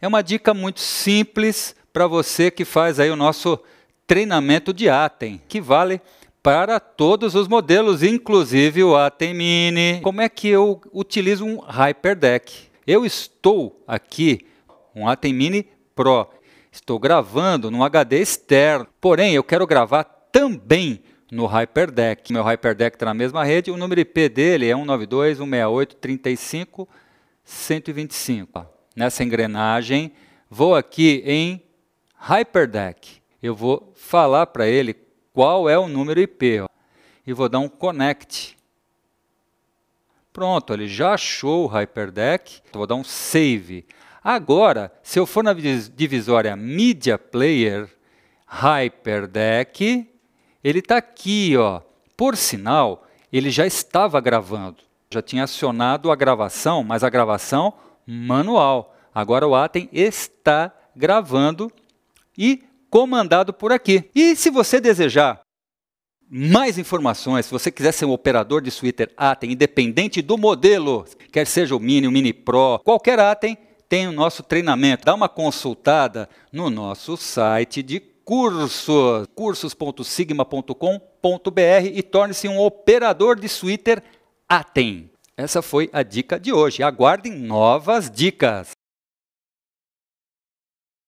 É uma dica muito simples para você que faz aí o nosso treinamento de Atem, que vale para todos os modelos, inclusive o Atem Mini. Como é que eu utilizo um Hyperdeck? Eu estou aqui um Atem Mini Pro. Estou gravando no HD externo. Porém, eu quero gravar também no Hyperdeck. Meu Hyperdeck está na mesma rede, o número IP dele é 192.168.35.125 nessa engrenagem, vou aqui em Hyperdeck. Eu vou falar para ele qual é o número IP ó, e vou dar um connect. Pronto, ele já achou o Hyperdeck. Vou dar um save. Agora, se eu for na divisória Media Player, Hyperdeck, ele está aqui, ó. Por sinal, ele já estava gravando. Já tinha acionado a gravação, mas a gravação manual. Agora o Atem está gravando e comandado por aqui. E se você desejar mais informações, se você quiser ser um operador de Twitter Atem, independente do modelo, quer seja o Mini, o Mini Pro, qualquer Atem, tem o nosso treinamento. Dá uma consultada no nosso site de cursos, cursos.sigma.com.br e torne-se um operador de Twitter Atem. Essa foi a dica de hoje. Aguardem novas dicas.